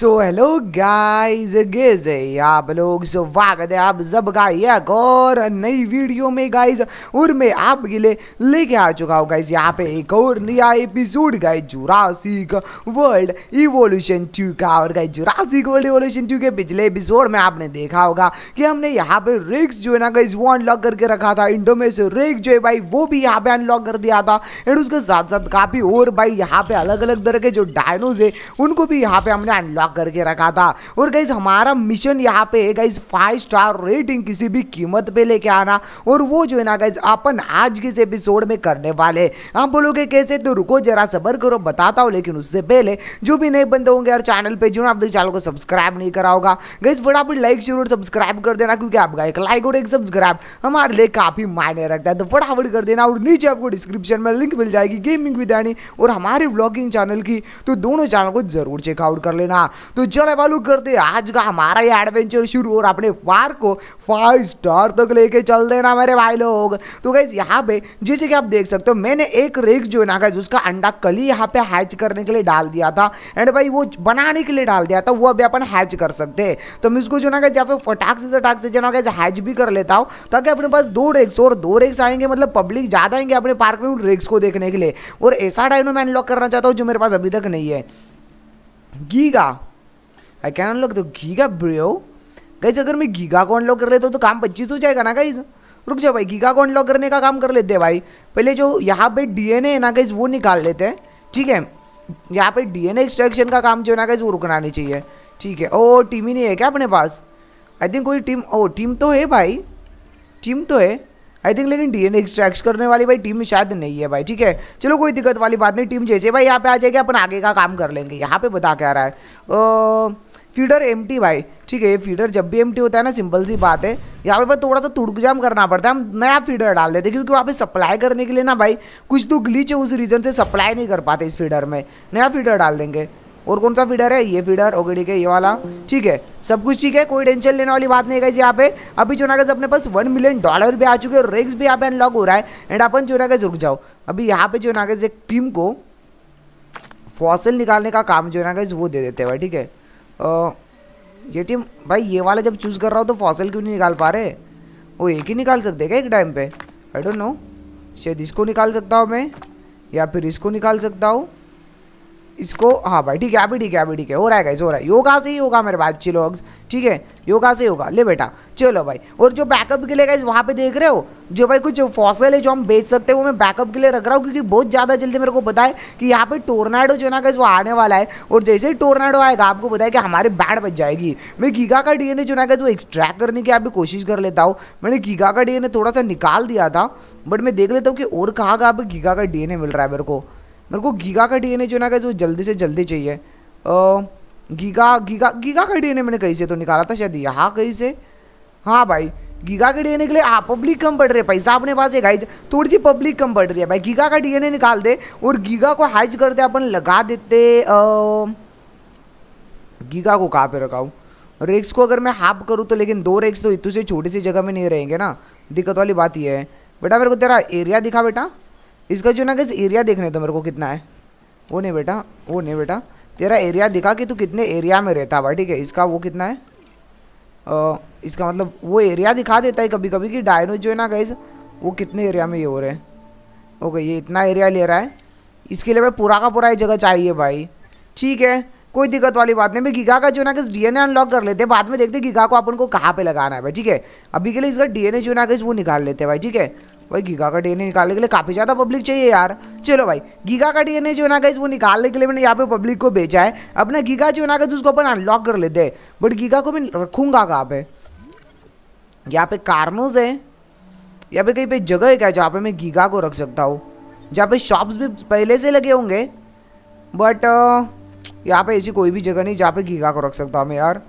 So hello guys gauge आप लोग स्वागत है आप सब का और नई वीडियो में गाइस और मैं आपके लिए लेके आ चुका हूँ गाइस यहाँ पे एक और नया episode guys Jurassic World Evolution two का और guys Jurassic World Evolution two के पिछले एपिसोड में आपने देखा होगा कि हमने यहाँ पे रिक्स जो है ना गाइस वो अनलॉक करके रखा था इंडो में से रिक्स जो है भाई वो भी यहाँ पे अनलॉक कर दिया था एंड उसके साथ साथ काफ़ी और भाई यहाँ पे अलग अलग तरह के जो डायनोज है उनको भी यहाँ पे हमने अनलॉक पूरा करके रखा था और गाइज हमारा मिशन यहाँ पे है गाइज फाइव स्टार रेटिंग किसी भी कीमत पे लेके आना और वो जो है ना गाइज अपन आज के एपिसोड में करने वाले आप बोलोगे कैसे तो रुको जरा सबर करो बताता हूँ लेकिन उससे पहले जो भी नए बंदे होंगे यार चैनल पे जो ना अपने चैनल को सब्सक्राइब नहीं करा होगा गाइज बड़ा बड़ी लाइक जरूर सब्सक्राइब कर देना क्योंकि आपका एक लाइक और एक सब्सक्राइब हमारे लिए काफी मायने रखता है तो फटाफट कर देना और नीचे आपको डिस्क्रिप्शन में लिंक मिल जाएगी गेमिंग विद्यानी और हमारे ब्लॉगिंग चैनल की तो दोनों चैनल को जरूर चेकआउट कर लेना तो चले वालू करते आज का हमारा ये एडवेंचर शुरू और अपने पार्क को फाइव स्टार तक लेके चल देना मेरे भाई लोग तो गाइज यहाँ पे जैसे कि आप देख सकते हो मैंने एक रेक जो है ना गाइज उसका अंडा कल ही यहाँ पे हैच करने के लिए डाल दिया था एंड भाई वो बनाने के लिए डाल दिया था वो अभी अपन हैच कर सकते हैं तो मैं इसको जो ना गाइज यहाँ पे फटाक से फटाक से जो ना गाइज हैच भी कर लेता हूँ ताकि अपने पास दो रेक्स और दो रेक्स आएंगे मतलब पब्लिक ज़्यादा आएंगे अपने पार्क में उन रेक्स को देखने के लिए और ऐसा डायनो मैं अनलॉक करना चाहता हूँ जो मेरे पास अभी तक नहीं है गीगा आई कैन अनलॉक दो गीगा ब्रियो गाइज अगर मैं गीगा को अनलॉक कर लेता हूँ तो काम पच्चीस हो जाएगा ना गाइज रुक जाओ भाई गीगा को अनलॉक करने का काम कर लेते हैं भाई पहले जो यहाँ पे डीएनए है ना गाइज वो निकाल लेते हैं ठीक है यहाँ पे डीएनए एक्सट्रैक्शन का काम जो है ना गाइज वो रुकना नहीं चाहिए ठीक है ओ टीम ही नहीं है क्या अपने पास आई थिंक कोई टीम ओ टीम तो है भाई टीम तो है आई थिंक लेकिन डीएनए एक्सट्रैक्ट करने वाली भाई टीम शायद नहीं है भाई ठीक है चलो कोई दिक्कत वाली बात नहीं टीम जैसे भाई यहाँ पे आ जाएगी अपन आगे का काम कर लेंगे यहाँ पे बता क्या रहा है ओ, फीडर एम भाई ठीक है ये फीडर जब भी एम होता है ना सिंपल सी बात है यहाँ पे थोड़ा सा तुड़क जाम करना पड़ता है हम नया फीडर डाल देते क्योंकि वहाँ पे सप्लाई करने के लिए ना भाई कुछ तो ग्लीच है उस रीज़न से सप्लाई नहीं कर पाते इस फीडर में नया फीडर डाल देंगे और कौन सा फीडर है ये फीडर ओके ठीक है ये वाला ठीक है सब कुछ ठीक है कोई टेंशन लेने वाली बात नहीं है यहाँ पे अभी जो नागज अपने पास वन मिलियन डॉलर भी आ चुके हैं रेक्स भी यहाँ पे अनलॉक हो रहा है एंड अपन जो नागज रुक जाओ अभी यहाँ पे जो नागज एक टीम को फॉसल निकालने का काम जो नागज वो दे देते हैं भाई ठीक है ये टीम भाई ये वाला जब चूज़ कर रहा हूँ तो फॉसल क्यों नहीं निकाल पा रहे वो एक ही निकाल सकते क्या एक टाइम पे आई डोंट नो शायद इसको निकाल सकता हूँ मैं या फिर इसको निकाल सकता हूँ इसको हाँ भाई ठीक है अभी ठीक है अभी ठीक है हो रहा है गाइस हो रहा है योगा से ही होगा मेरे बात चिलोग्स ठीक है योगा से होगा ले बेटा चलो भाई और जो बैकअप के लिए गाइस वहाँ पे देख रहे हो जो भाई कुछ फॉसल है जो हम बेच सकते हैं वो मैं बैकअप के लिए रख रहा हूँ क्योंकि बहुत ज़्यादा जल्दी मेरे को पता है कि यहाँ पर टोर्नाडो जो ना गाइस वो आने वाला है और जैसे ही टोर्नाडो आएगा आपको पता है कि हमारे बैड बच जाएगी मैं गीगा का डी जो ना गाइस वो एक्सट्रैक्ट करने की अभी कोशिश कर लेता हूँ मैंने गीगा का डी थोड़ा सा निकाल दिया था बट मैं देख लेता हूँ कि और कहाँ कहाँ पर गीगा का डी मिल रहा है मेरे को मेरे को गीगा का डीएनए जो ना कहे वो जल्दी से जल्दी चाहिए गीगा गीगा गीगा का डीएनए मैंने कहीं से तो निकाला था शायद यहाँ कहीं से हाँ भाई गीगा के डीएनए के लिए आप पब्लिक कम पड़ रहे है पैसा अपने पास है गाइज थोड़ी सी पब्लिक कम पड़ रही है भाई गीगा का डीएनए निकाल दे और गीगा को हाइज कर दे अपन लगा देते गीगा को कहाँ पे रखाऊ रेक्स को अगर मैं हाफ करूँ तो लेकिन दो रेक्स तो इतने से छोटी सी जगह में नहीं रहेंगे ना दिक्कत वाली बात यह है बेटा मेरे को तेरा एरिया दिखा बेटा इसका जो ना गज एरिया देखने तो मेरे को कितना है वो नहीं बेटा वो नहीं बेटा तेरा एरिया दिखा कि तू कितने एरिया में रहता हुआ ठीक है इसका वो कितना है आ, इसका मतलब वो एरिया दिखा देता है कभी कभी कि डायनो जो है ना गैस वो कितने एरिया में ये हो रहे हैं ओके ये इतना एरिया ले रहा है इसके लिए भाई पूरा का पूरा ये जगह चाहिए भाई ठीक है कोई दिक्कत वाली बात नहीं भाई गीगा का जो ना कि डीएनए अनलॉक कर लेते हैं बाद में देखते हैं गीगा को अपन को कहाँ पे लगाना है भाई ठीक है अभी के लिए इसका डीएनए जो ना कि वो निकाल लेते हैं भाई ठीक है भाई गीगा का डीएनए निकालने के लिए काफ़ी ज़्यादा पब्लिक चाहिए यार चलो भाई गीगा का डीएनए जो ना गाइज वो निकालने के लिए मैंने यहाँ पे पब्लिक को भेजा है अपना गीगा जो ना गाइज उसको अपन अनलॉक कर लेते हैं बट गीगा को मैं रखूंगा कहाँ पे यहाँ पे कार्नोज है यहाँ पे कहीं पे जगह है क्या जहाँ पे मैं गीगा को रख सकता हूँ जहाँ पे शॉप्स भी पहले से लगे होंगे बट यहाँ पे ऐसी कोई भी जगह नहीं जहाँ पे गीगा को रख सकता हूँ मैं यार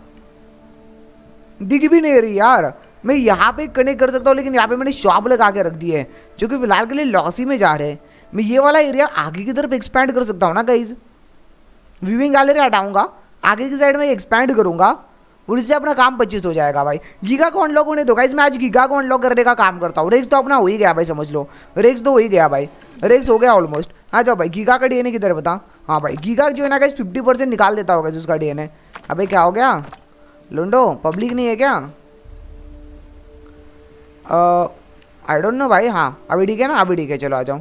दिख भी नहीं रही यार मैं यहाँ पे कनेक्ट कर सकता हूँ लेकिन यहाँ पे मैंने शॉप लगा के रख दी है जो कि फिलहाल के लिए लॉसी में जा रहे हैं मैं ये वाला एरिया आगे की तरफ एक्सपैंड कर सकता हूँ ना गाइज व्यूविंग गैलरी हटाऊंगा आगे की साइड में एक्सपैंड करूँगा और इससे अपना काम पच्चीस हो जाएगा भाई गीगा को अनलॉक होने दो गाइज मैं आज गीगा को अनलॉक करने का काम करता हूँ रेक्स तो अपना हो ही गया भाई समझ लो रेक्स तो हो ही गया भाई रेक्स हो गया ऑलमोस्ट हाँ जाओ भाई गीगा का डी किधर बता हाँ भाई गीगा जो है ना गाइज फिफ्टी परसेंट निकाल देता होगा उसका डी एन अबे क्या हो गया लुंडो पब्लिक नहीं है क्या आई डोंट नो भाई हाँ अभी ठीक है ना अभी ठीक है चलो आ जाऊँ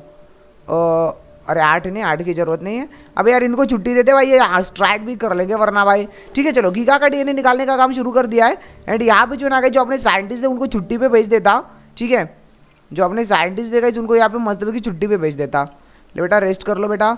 अरे आठ नहीं आठ की जरूरत नहीं है अब यार इनको छुट्टी देते भाई ये स्ट्राइक भी कर लेंगे वरना भाई ठीक है चलो गीगा का डीएनए निकालने का काम शुरू कर दिया है एंड यहाँ पे जो ना गए जो अपने साइंटिस्ट थे उनको छुट्टी पे भेज देता ठीक है जो अपने साइंटिस्ट थे गए उनको यहाँ पे मस्त की छुट्टी पे भेज देता ले बेटा रेस्ट कर लो बेटा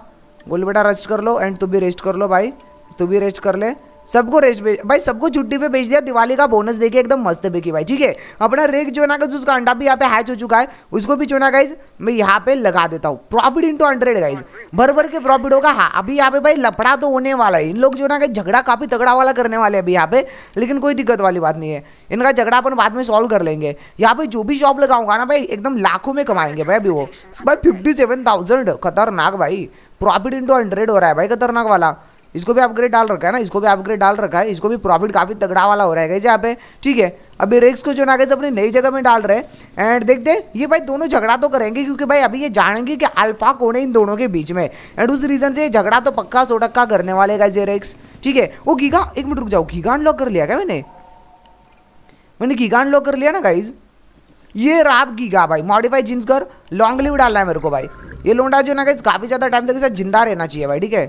बोल बेटा रेस्ट कर लो एंड तू भी रेस्ट कर लो भाई तू भी रेस्ट कर ले सबको रेस्ट भेज भाई सबको छुट्टी पे भेज दिया दिवाली का बोनस देके एकदम मस्त बेकी भाई ठीक है अपना रेक जो ना उसका अंडा भी यहाँ पे हैच हो चुका है उसको भी जो ना गाइज मैं यहाँ पे लगा देता हूँ प्रॉफिट इंटू हंड्रेड गाइज भर भर के प्रॉफिट होगा हाँ अभी यहाँ पे भाई लफड़ा तो होने वाला है इन लोग जो ना कहीं झगड़ा काफी तगड़ा वाला करने वाले अभी यहाँ पे लेकिन कोई दिक्कत वाली बात नहीं है इनका झगड़ा अपन बाद में सॉल्व कर लेंगे यहाँ पे जो भी शॉप लगाऊंगा ना भाई एकदम लाखों में कमाएंगे भाई अभी वो भाई फिफ्टी खतरनाक भाई प्रॉफिट इंटू हंड्रेड हो रहा है भाई खतरनाक वाला इसको भी अपग्रेड डाल रखा है ना इसको भी अपग्रेड डाल रखा है इसको भी प्रॉफिट काफ़ी तगड़ा वाला हो रहा है यहाँ पे ठीक है अभी रेक्स को जो ना गए अपनी नई जगह में डाल रहे हैं एंड देखते हैं ये भाई दोनों झगड़ा तो करेंगे क्योंकि भाई अभी ये जानेंगे कि अल्फा कौन है इन दोनों के बीच में एंड उस रीज़न से ये झगड़ा तो पक्का सोटक्का करने वाले गाइज ये रेक्स ठीक है वो गीगा एक मिनट रुक जाओ गीगा अनलॉक कर लिया क्या मैंने मैंने गीगा अनलॉक कर लिया ना गाइज़ ये राब गीगा भाई मॉडिफाई जींस कर लॉन्ग लिव डालना है मेरे को भाई ये लोंडा जो ना काफ़ी ज़्यादा टाइम तक जिंदा रहना चाहिए भाई ठीक है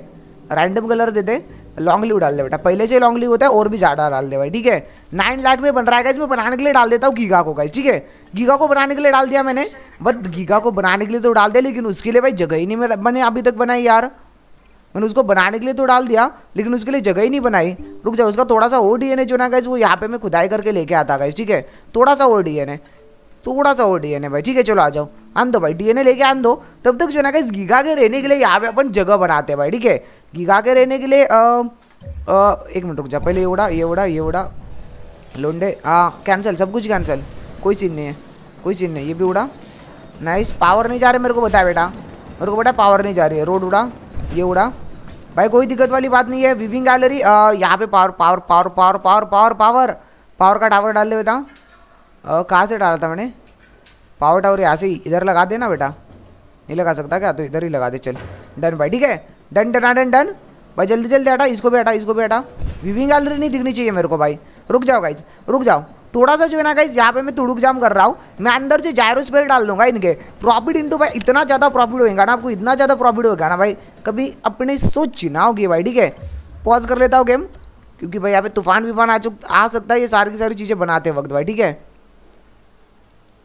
रैंडम कलर देते दे लॉन्ग लीव डाल दे बेटा पहले से लॉन्ग लीव होता है और भी ज़्यादा डाल दे भाई ठीक है नाइन लाख में बन रहा है इसमें बनाने के लिए डाल देता हूँ गीगा को गाइस ठीक है गीगा को बनाने के लिए डाल दिया मैंने बट गीगा को बनाने के लिए तो डाल दिया लेकिन उसके लिए भाई जगह ही नहीं मैंने अभी तक बनाई यार मैंने उसको बनाने के लिए तो डाल दिया लेकिन उसके लिए जगह ही नहीं बनाई रुक जाए उसका थोड़ा सा ओ डी एन ए जो ना गाइज वो यहाँ पे मैं खुदाई करके लेके आता गाइज ठीक है थोड़ा सा ओ डी एन ए थोड़ा सा और डीएनए भाई ठीक है चलो आ जाओ आन दो भाई डीएनए लेके आन दो तब तक जो ना इस गीगा के रहने के लिए यहाँ पे अपन जगह बनाते हैं भाई ठीक है गीगा के रहने के लिए आ, आ, एक मिनट रुक जा पहले ये उड़ा ये उड़ा ये उड़ा लोंडे हाँ कैंसिल सब कुछ कैंसिल कोई सीन नहीं है कोई सीन नहीं ये भी उड़ा नाइस पावर नहीं जा रहे मेरे को बताया बेटा मेरे को बेटा पावर नहीं जा रही है रोड उड़ा ये उड़ा भाई कोई दिक्कत वाली बात नहीं है विविंग गैलरी यहाँ पे power power power power power power power power का टावर डाल दे बेटा कहाँ से डाला था मैंने पावर टावर यहाँ से ही इधर लगा देना बेटा नहीं लगा सकता क्या तो इधर ही लगा दे चल डन भाई ठीक है डन डना डन डन भाई जल्दी जल्दी हटा इसको भी हटा इसको भी हटा विविंग गैलरी नहीं दिखनी चाहिए मेरे को भाई रुक जाओ गाइज रुक जाओ थोड़ा सा जो है ना गाइज यहाँ पे मैं तुड़ुक जाम कर रहा हूँ मैं अंदर से जायरो स्पेल डाल दूंगा इनके प्रॉफिट इंटू भाई इतना ज़्यादा प्रॉफिट होएगा ना आपको इतना ज़्यादा प्रॉफिट होगा ना भाई कभी अपने सोच ना होगी भाई ठीक है पॉज कर लेता हूँ गेम क्योंकि भाई यहाँ पे तूफान विफान आ चुक आ सकता है ये सारी की सारी चीज़ें बनाते वक्त भाई ठीक है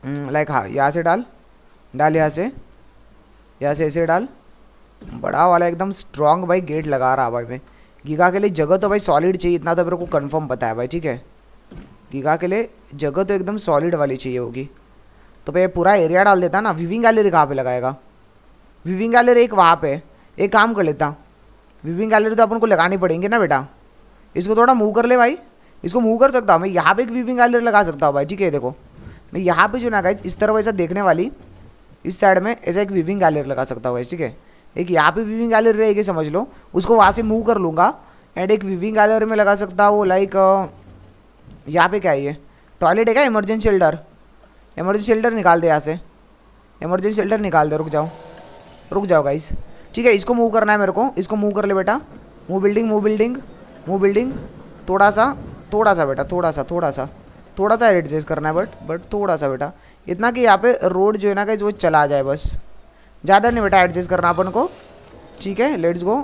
हम्म, लाइक हाँ यहाँ से डाल डाल यहाँ से यहाँ से ऐसे डाल बड़ा वाला एकदम स्ट्रांग भाई गेट लगा रहा भाई मैं गीगा के लिए जगह तो भाई सॉलिड चाहिए इतना तो मेरे को कन्फर्म पता है भाई ठीक है गीगा के लिए जगह तो एकदम सॉलिड वाली चाहिए होगी तो भाई पूरा एरिया डाल देता ना विविंग गैलरी कहाँ पर लगाएगा विविंग गैलरी एक वहाँ पे एक काम कर लेता विविंग गैलरी तो अपन को लगानी पड़ेंगे ना बेटा इसको थोड़ा मूव कर ले भाई इसको मूव कर सकता हूँ मैं यहाँ पे एक विविंग गैलरी लगा सकता हूँ भाई ठीक है देखो यहाँ पे जो ना गाइज इस तरह वैसा देखने वाली इस साइड में ऐसा एक विविंग गैलर लगा सकता हूँ ठीक है एक यहाँ पे विविंग गैलरी रहेगी समझ लो उसको वहाँ से मूव कर लूँगा एंड एक विविंग गैलर में लगा सकता हूँ लाइक यहाँ पे क्या है ये टॉयलेट है क्या इमरजेंसी शेल्टर इमरजेंसी शेल्टर निकाल दे यहाँ से इमरजेंसी शेल्टर निकाल दे रुक जाओ रुक जाओ गाइज ठीक है इसको मूव करना है मेरे को इसको मूव कर ले बेटा move building move building move building थोड़ा सा थोड़ा सा बेटा थोड़ा सा थोड़ा सा थोड़ा सा एडजस्ट करना है बट बट थोड़ा सा बेटा इतना कि यहाँ पे रोड जो है ना कहीं वो चला जाए बस ज़्यादा नहीं बेटा एडजस्ट करना अपन को ठीक है लेट्स गो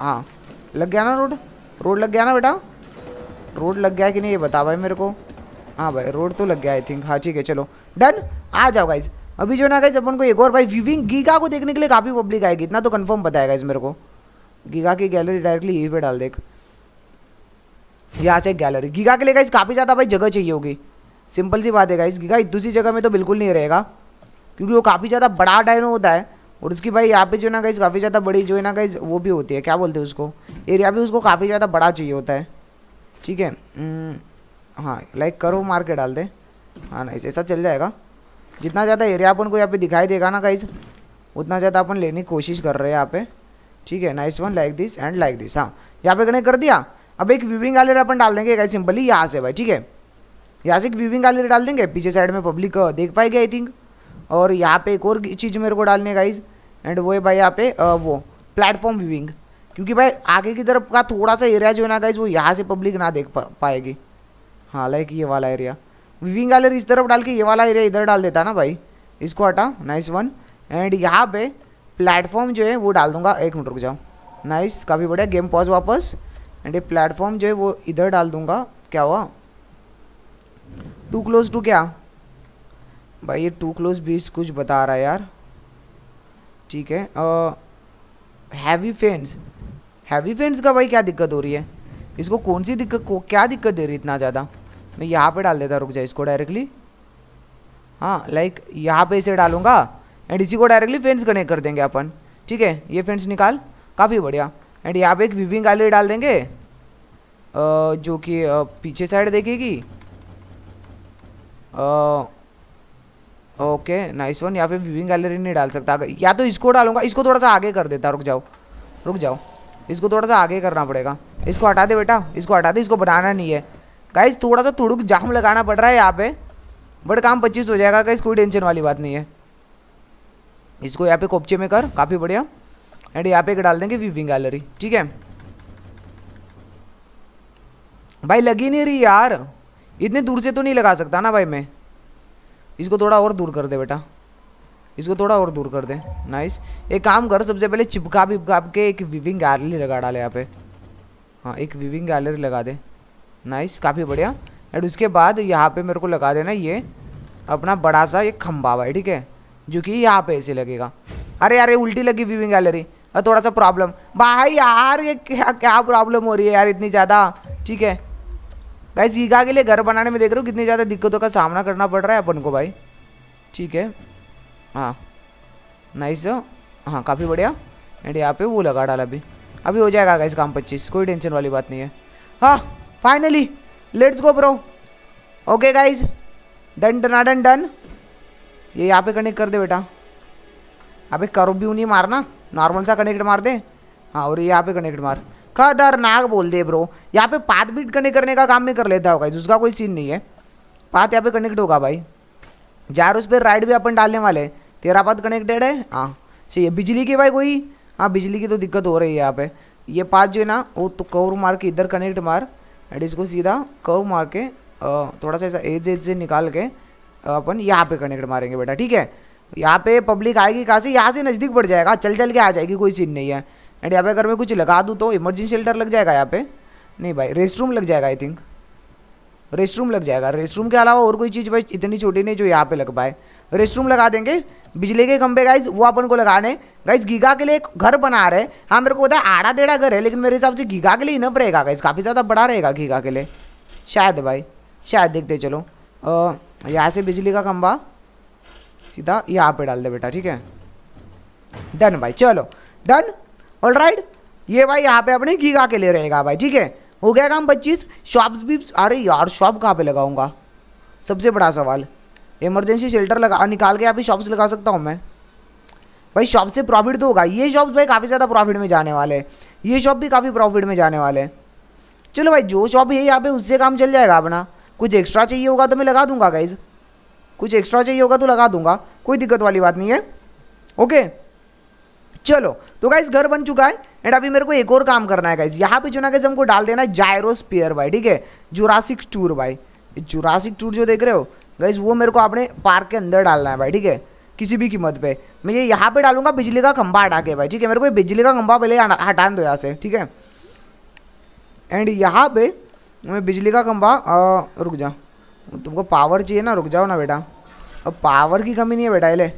हाँ लग गया ना रोड रोड लग गया ना बेटा रोड लग गया कि नहीं ये बता भाई मेरे को हाँ भाई रोड तो लग गया आई थिंक हाँ ठीक है चलो डन आ जाओ गाइज अभी जो है ना गाइज अपन को एक और भाई व्यूविंग गीगा को देखने के लिए काफ़ी पब्लिक आएगी इतना तो कन्फर्म बताया गाइज मेरे को गीगा की गैलरी डायरेक्टली यहीं पर डाल देख यहाँ से गैलरी गीगा के लिए गाइस काफ़ी ज़्यादा भाई जगह चाहिए होगी सिंपल सी बात है गाइस गीगा दूसरी जगह में तो बिल्कुल नहीं रहेगा क्योंकि वो काफ़ी ज़्यादा बड़ा डायनो होता है और उसकी भाई यहाँ पे जो ना गाइस काफ़ी ज़्यादा बड़ी जो है ना गाइस वो भी होती है क्या बोलते हैं उसको एरिया भी उसको काफ़ी ज़्यादा बड़ा चाहिए होता है ठीक है हम्म, हाँ लाइक करो मार के डाल दे हाँ नाइस ऐसा चल जाएगा जितना ज़्यादा एरिया अपन को यहाँ पे दिखाई देगा ना गाइज उतना ज़्यादा अपन लेने की कोशिश कर रहे हैं यहाँ पे ठीक है nice one like this and like this हाँ यहाँ पे कनेक्ट कर दिया अब एक व्यूविंग गैलरी अपन डाल देंगे गाइस सिंपली यहाँ से भाई ठीक है यहाँ से एक व्यूविंग गैलरी डाल देंगे पीछे साइड में पब्लिक देख पाएगी आई थिंक और यहाँ पे एक और चीज़ मेरे को डालनी है गाइज एंड वो है भाई यहाँ पे वो प्लेटफॉर्म व्यूविंग क्योंकि भाई आगे की तरफ का थोड़ा सा एरिया जो है ना गाइज वो यहाँ से पब्लिक ना देख पा, पाएगी हाँ लाइक ये वाला एरिया व्यूविंग वाले इस तरफ डाल के ये वाला एरिया इधर डाल देता ना भाई इसको हटा नाइस वन एंड यहाँ पे प्लेटफॉर्म जो है वो डाल दूंगा एक मिनट रुक जाओ नाइस काफ़ी बढ़िया गेम पॉज वापस एंड ये प्लेटफॉर्म जो है वो इधर डाल दूंगा क्या हुआ टू क्लोज टू क्या भाई ये टू क्लोज बीस कुछ बता रहा है यार ठीक है हैवी फैंस हैवी फेंस का भाई क्या दिक्कत हो रही है इसको कौन सी दिक्कत को क्या दिक्कत दे रही है इतना ज़्यादा मैं यहाँ पे डाल देता रुक जाए इसको डायरेक्टली हाँ लाइक यहाँ पे इसे डालूंगा एंड इसी को डायरेक्टली फेंस कनेक्ट कर देंगे अपन ठीक है ये फेंस निकाल काफ़ी बढ़िया एंड यहाँ पे एक विविंग गैलरी डाल देंगे जो कि पीछे साइड देखेगी ओके नाइस वन यहाँ पे विविंग गैलरी नहीं डाल सकता या तो इसको डालूंगा इसको थोड़ा सा आगे कर देता रुक जाओ रुक जाओ इसको थोड़ा सा आगे करना पड़ेगा इसको हटा दे बेटा इसको हटा दे इसको बनाना नहीं है गाइस थोड़ा सा थोड़ुक जाम लगाना पड़ रहा है यहाँ पे बट काम पच्चीस हो जाएगा गाइज कोई टेंशन वाली बात नहीं है इसको यहाँ पे कोपचे में कर काफ़ी बढ़िया एंड यहाँ पे एक डाल देंगे वीविंग गैलरी ठीक है भाई लगी नहीं रही यार इतने दूर से तो नहीं लगा सकता ना भाई मैं इसको थोड़ा और दूर कर दे बेटा इसको थोड़ा और दूर कर दे नाइस एक काम कर सबसे पहले चिपका विपका के एक विविंग गैलरी लगा डाले यहाँ पे हाँ एक विविंग गैलरी लगा दे नाइस काफ़ी बढ़िया एंड उसके बाद यहाँ पे मेरे को लगा देना ये अपना बड़ा सा एक खम्बा भाई ठीक है जो कि यहाँ पे ऐसे लगेगा अरे यार ये उल्टी लगी विविंग गैलरी थोड़ा सा प्रॉब्लम भाई यार ये क्या क्या प्रॉब्लम हो रही है यार इतनी ज़्यादा ठीक है भाई ईगा के लिए घर बनाने में देख रहे हो कितनी ज़्यादा दिक्कतों का सामना करना पड़ रहा है अपन को भाई ठीक है हाँ नाइस हाँ काफ़ी बढ़िया एंड यहाँ पे वो लगा डाला अभी अभी हो जाएगा गाइस काम पच्चीस कोई टेंशन वाली बात नहीं है हाँ finally let's go bro okay guys done डना डन डन ये यहाँ पे कनेक्ट कर दे बेटा अबे करो भी उन्हीं मारना नॉर्मल सा कनेक्ट मार दे हाँ और यहाँ पे कनेक्ट मार खतरनाक बोल दे ब्रो यहाँ पे पाथ बीट कनेक्ट करने का काम भी कर लेता होगा उसका कोई सीन नहीं है पाथ यहाँ पे कनेक्ट होगा भाई जार उस पर राइड भी अपन डालने वाले तेरा पात कनेक्टेड है हाँ चाहिए बिजली की भाई कोई हाँ बिजली की तो दिक्कत हो रही है यहाँ पे ये पाथ जो है ना वो तो कौर मार के इधर कनेक्ट मार एंड इसको सीधा कौर मार के थोड़ा सा ऐसा एज एज से निकाल के अपन यहाँ पे कनेक्ट मारेंगे बेटा ठीक है यहाँ पे पब्लिक आएगी कहाँ से यहाँ से नज़दीक बढ़ जाएगा चल चल के आ जाएगी कोई सीन नहीं है एंड यहाँ पे अगर मैं कुछ लगा दूँ तो इमरजेंसी शेल्टर लग जाएगा यहाँ पे नहीं भाई रेस्ट रूम लग जाएगा आई थिंक रेस्ट रूम लग जाएगा रेस्ट रूम के अलावा और कोई चीज़ भाई इतनी छोटी नहीं जो यहाँ पे लग पाए रेस्ट रूम लगा देंगे बिजली के खंभे गाइज वो अपन को लगाने गाइज गीगा के लिए एक घर बना रहे हाँ मेरे को पता है आड़ा डेढ़ा घर है लेकिन मेरे हिसाब से गीगा के लिए इनप रहेगा गाइज काफ़ी ज़्यादा बड़ा रहेगा गीगा के लिए शायद भाई शायद देखते चलो यहाँ से बिजली का खंबा सीधा यहाँ पे डाल दे बेटा ठीक है डन भाई चलो डन ऑल राइट ये भाई यहाँ पे अपने गीगा के लिए रहेगा भाई ठीक है हो गया काम पच्चीस शॉप्स भी अरे यार शॉप कहाँ पे लगाऊंगा सबसे बड़ा सवाल इमरजेंसी शेल्टर लगा निकाल के यहाँ पे शॉप्स लगा सकता हूँ मैं भाई शॉप से प्रॉफिट तो होगा ये शॉप्स भाई काफ़ी ज़्यादा प्रॉफिट में जाने वाले हैं ये शॉप भी काफ़ी प्रॉफिट में जाने वाले हैं चलो भाई जो शॉप है यहाँ पे उससे काम चल जाएगा अपना कुछ एक्स्ट्रा चाहिए होगा तो मैं लगा दूंगा गाइज़ कुछ एक्स्ट्रा चाहिए होगा तो लगा दूंगा कोई दिक्कत वाली बात नहीं है ओके चलो तो गाइज घर बन चुका है एंड अभी मेरे को एक और काम करना है गाइज यहाँ पे जो ना गाइज हमको डाल देना है जायरोस्पियर भाई ठीक है जुरासिक टूर भाई जुरासिक टूर जो देख रहे हो गाइज वो मेरे को अपने पार्क के अंदर डालना है भाई ठीक है किसी भी कीमत पे मैं ये यहाँ पे डालूंगा बिजली का खंभा हटा के भाई ठीक है मेरे को बिजली का खंभा पहले हटा दो यहाँ से ठीक है एंड यहाँ पे मैं बिजली का खंबा रुक जा तुमको पावर चाहिए ना रुक जाओ ना बेटा अब पावर की कमी नहीं है बेटा ले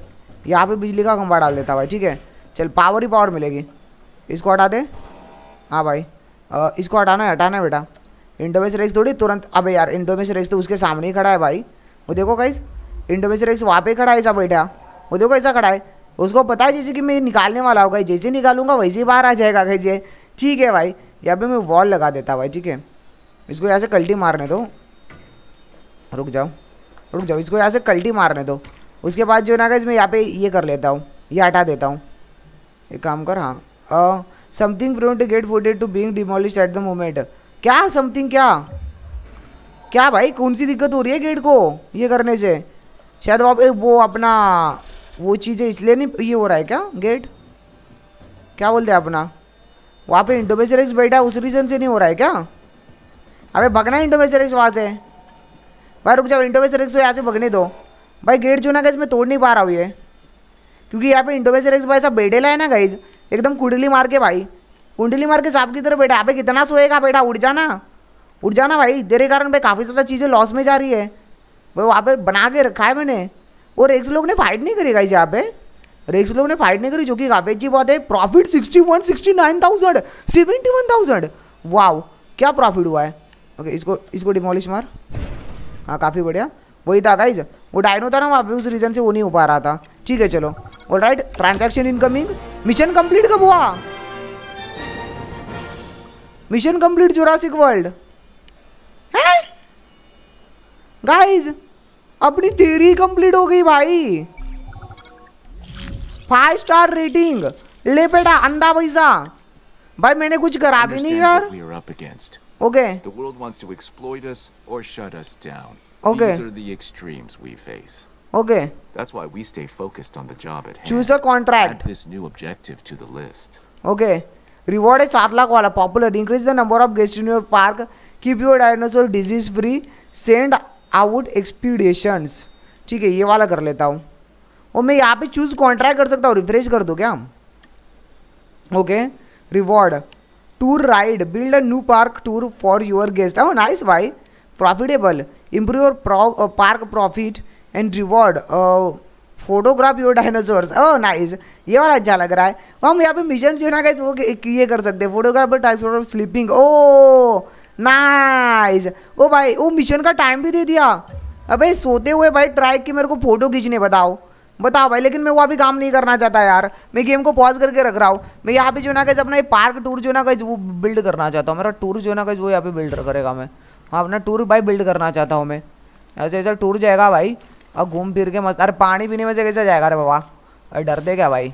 यहाँ पे बिजली का खंबा डाल देता भाई ठीक है चल पावर ही पावर मिलेगी इसको हटा दे हाँ भाई आ, इसको हटाना है हटाना है बेटा इंडोमेस रेक्स थोड़ी तुरंत अबे यार इंडोमेस रेक्स तो उसके सामने ही खड़ा है भाई वो देखो कहीं इंडोमेस रेक्स वहाँ पे खड़ा है ऐसा बैठा वो देखो ऐसा खड़ा है उसको पता है जैसे कि मैं निकालने वाला हूँ कहीं जैसे निकालूंगा वैसे ही बाहर आ जाएगा कहीं ये ठीक है भाई यहाँ पे मैं वॉल लगा देता भाई ठीक है इसको यहाँ से कल्टी मारने दो रुक जाओ रुक जाओ इसको यहाँ से कल्टी मारने दो उसके बाद जो ना गाइज इसमें यहाँ पे ये कर लेता हूँ ये हटा देता हूँ एक काम कर हाँ something prone to get flooded to being demolish at the moment क्या समथिंग क्या क्या भाई कौन सी दिक्कत हो रही है गेट को ये करने से शायद वहाँ पे वो अपना वो चीज़ें इसलिए नहीं ये हो रहा है क्या गेट क्या बोलते हैं अपना वहाँ पे इंडोमेसरिक्स बैठा उस रीज़न से नहीं हो रहा है क्या अबे भगना इंडोमेसरिक्स वहाँ से भाई रुक जाओ इंडोवेज रेक्स यहाँ से भगने दो भाई गेट जो ना गई मैं तोड़ नहीं पा रहा हूँ ये क्योंकि यहाँ पे इंडोवेज रेक्स भाई साहब बैठेला है ना गैज एकदम कुंडली मार के भाई कुंडली मार के साहब की तरफ बैठा आप कितना सोएगा बेटा उड़ जाना उड़ जाना भाई तेरे कारण भाई काफ़ी ज़्यादा चीज़ें लॉस में जा रही है भाई वहाँ पर बना के रखा है मैंने और रेक्स लोग ने फाइट नहीं करी गाइस यहाँ पे रेक्स लोग ने फाइट नहीं करी जो कि काफी अच्छी बात है profit sixty one sixty nine thousand seventy one thousand क्या प्रॉफिट हुआ है ओके इसको इसको डिमोलिश मार हाँ काफ़ी बढ़िया वही था गाइज वो डायनो था ना वहाँ पे उस रीज़न से वो नहीं हो पा रहा था ठीक है चलो all right transaction incoming mission complete कब हुआ mission complete Jurassic World guys अपनी थ्योरी कंप्लीट हो गई भाई फाइव स्टार रेटिंग ले बेटा अंधा पैसा भाई मैंने कुछ करा भी नहीं यार Okay. The world wants to exploit us or shut us down. Okay. These are the extremes we face. Okay. That's why we stay focused on the job at hand. Choose a contract. Add this new objective to the list. Okay. Reward is 7 lakh wala popular. Increase the number of guests in your park. Keep your dinosaur disease free. Send out expeditions. ठीक है ये वाला कर लेता हूँ और मैं यहाँ पे चूज़ कॉन्ट्रैक्ट कर सकता हूँ रिफ्रेश कर दो क्या okay reward tour ride build a new park tour for your guest oh nice भाई profitable improve your park profit and reward photograph your dinosaurs oh nice ये वाला अच्छा लग रहा है तो हम यहाँ पे मिशन जो है ना गाइज वो ये कर सकते हैं photographer dinosaur sleeping oh nice oh भाई ओ मिशन का टाइम भी दे दिया अबे सोते हुए भाई ट्राई कि मेरे को फोटो खींचने बताओ बताओ भाई लेकिन मैं वो अभी काम नहीं करना चाहता यार मैं गेम को पॉज करके रख रहा हूँ मैं यहाँ पे जो ना कहीं अपना ये पार्क टूर जो ना कहीं वो बिल्ड करना चाहता हूँ मेरा टूर जो ना कहीं वो यहाँ पे बिल्ड करेगा मैं हाँ अपना टूर भाई बिल्ड करना चाहता हूँ मैं ऐसे ऐसा टूर जाएगा भाई और घूम फिर के मस्त अरे पानी पीने में से कैसे जाएगा अरे बाबा अरे डरते क्या भाई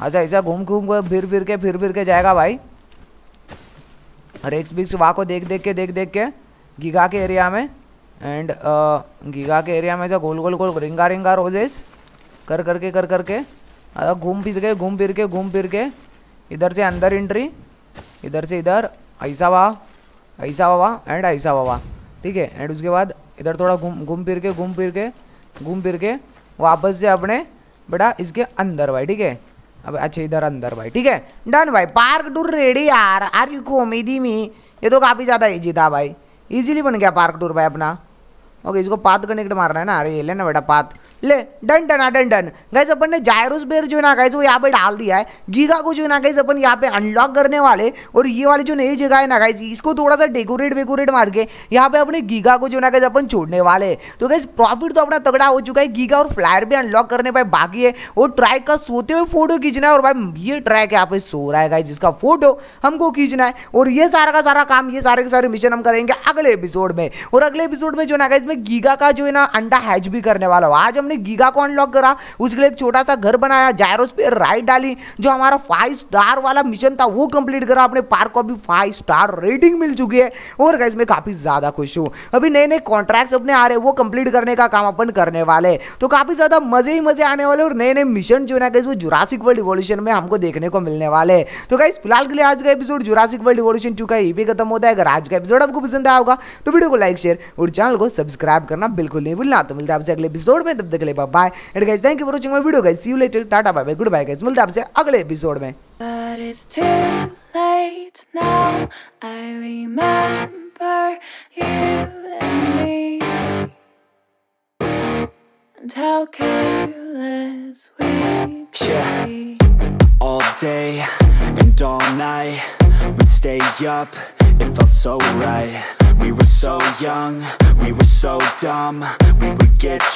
अच्छा ऐसा घूम घूम कर फिर फिर के फिर फिर के जाएगा भाई रेक्स बिक्स वहाँ को देख देख के देख देख के गीगा के एरिया में एंड गीगा के एरिया में ऐसा गोल गोल गोल रिंगा रिंगा रोजेस कर करके कर करके अरे घूम फिर के घूम फिर के घूम फिर के इधर से अंदर एंट्री इधर से इधर ऐसा वाह ऐसा वाह एंड ऐसा वाह ठीक है एंड उसके बाद इधर थोड़ा घूम घूम फिर के घूम फिर के घूम फिर के वापस से अपने बेटा इसके अंदर भाई ठीक है अब अच्छा इधर अंदर भाई ठीक है डन भाई पार्क टूर रेडी यार आर यू कॉमेडी मी ये तो काफ़ी ज़्यादा ईजी था भाई इजीली बन गया पार्क टूर भाई अपना ओके इसको पात कनेक्ट मारना है ना अरे ये लेना बेटा पात ले डन आ डन डन गाइज अपन ने जायरोस बेर जो है ना गाइज वो यहाँ पे डाल दिया है गीगा को जो है ना गाइज अपन यहाँ पे अनलॉक करने वाले और ये वाले जो नई जगह है ना गाइज इसको थोड़ा सा डेकोरेट वेकोरेट मार के यहाँ पे अपने गीगा को जो है ना गाइज अपन छोड़ने वाले तो गाइज प्रॉफिट तो अपना तगड़ा हो चुका है गीगा और फ्लायर भी अनलॉक करने भाई बाकी है और ट्रैक का सोते हुए फोटो खींचना है और भाई ये ट्रैक यहाँ पे सो रहा है गाइज इसका फोटो हमको खींचना है और ये सारा का सारा काम ये सारे के सारे मिशन हम करेंगे अगले एपिसोड में और अगले एपिसोड में जो है ना गाइज में गीगा का जो है ना अंडा हैच भी करने वाला हूँ आज हम हमने गीगा को अनलॉक करा उसके लिए एक छोटा सा घर बनाया जायरोस पे राइड डाली जो हमारा फाइव स्टार वाला मिशन था वो कंप्लीट करा अपने पार्क को अभी फाइव स्टार रेटिंग मिल चुकी है और गाइज मैं काफ़ी ज़्यादा खुश हूँ अभी नए नए कॉन्ट्रैक्ट अपने आ रहे वो कंप्लीट करने का काम अपन करने वाले तो काफ़ी ज़्यादा मज़े ही मज़े आने वाले और नए नए मिशन जो है वो जुरासिक वर्ल्ड रिवोल्यूशन में हमको देखने को मिलने वाले तो गाइस फिलहाल के लिए आज का एपिसोड जुरासिक वर्ल्ड रिवोल्यूशन चुका है खत्म होता है अगर आज का एपिसोड आपको पसंद आया होगा तो वीडियो को लाइक शेयर और चैनल को सब्सक्राइब करना बिल्कुल नहीं भूलना तो मिलता है आपसे अगले एपिसोड में तब तक तक के लिए bye and guys thank you for watching my video guys see you later tata bye good bye guys मिलते आपसे अगले एपिसोड में But it's too late now. I remember you and me, and how careless we yeah. Be. All day and all night, we'd stay up. It felt so right. We were so young, we were so dumb. We would get.